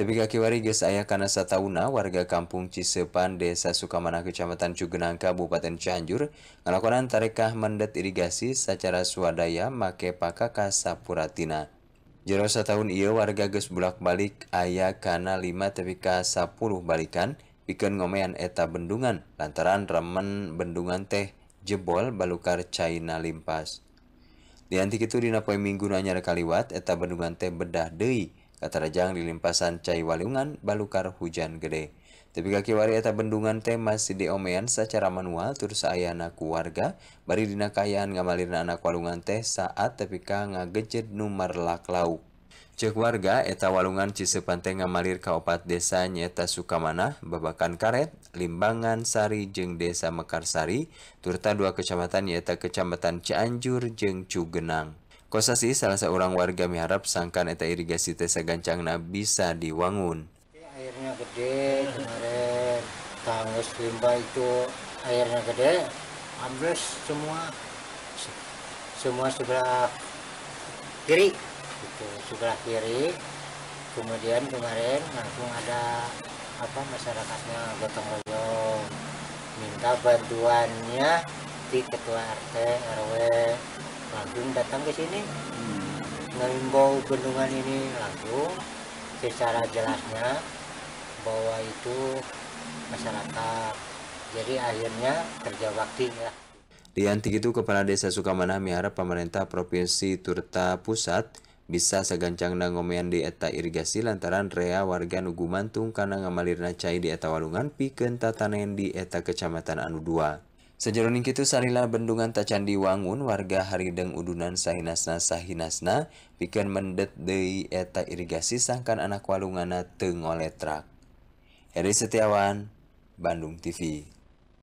Tepi kaki wari geus karena kana satauna warga kampung Cisepan Desa Sukamana Kecamatan Cugenang Kabupaten Cianjur melakukan tarekah mendet irigasi secara swadaya make pakaka sapuratina. Jero sataun iyo warga ges bulak-balik ayah karena lima tepi ka balikan bikin ngomean eta bendungan lantaran remen bendungan teh jebol balukar China limpas. Diantik itu dina poin minggu nanyar kaliwat eta bendungan teh bedah deui Rajang di Limpasan Cai Walungan Ballukar Hujan Gede. Tepi kaki wari eta Bendungan tema Siian secara manual Tursa anak keluarga, bariidinakaya ngamallir anak Walungan teh saat tepika ngagejet Nur Laklau. C warga eta Walungan Cise pantai ngamalir Kaopat Des desa Nyeta Sukamanah, Babakan Karet, Liimbangan Sari Jenga Mekarsari, Turta 2 Kecamatan Yeta Kecamatan Cianjur Jengcu Genang. Kosa sih salah seorang warga miharap sangkan eta irigasi Tesa na bisa diwangun. Airnya gede kemarin tanggus limbah itu airnya gede ambles semua semua sebelah kiri itu sebelah kiri kemudian kemarin langsung ada apa masyarakatnya gotong royong minta bantuannya di ketua RT RW langsung datang ke sini mengimbau bendungan ini langsung secara jelasnya bahwa itu masyarakat jadi akhirnya kerja bakti ya. Di antik itu Kepala Desa Sukamana miharap pemerintah Provinsi Turta Pusat bisa segancang nangomean di eta irigasi lantaran rea warga nugu mantung karena ngamalirna cai di eta walungan pikeun tatanen di eta kecamatan anu 2. Sejeroning itu salila bendungan tacandi wangun warga Harideng udunan sahinasna sahinasna pikeun mendet dei eta irigasi sangkan anak walungana oleh ngoletrak. Heri Setiawan, Bandung TV.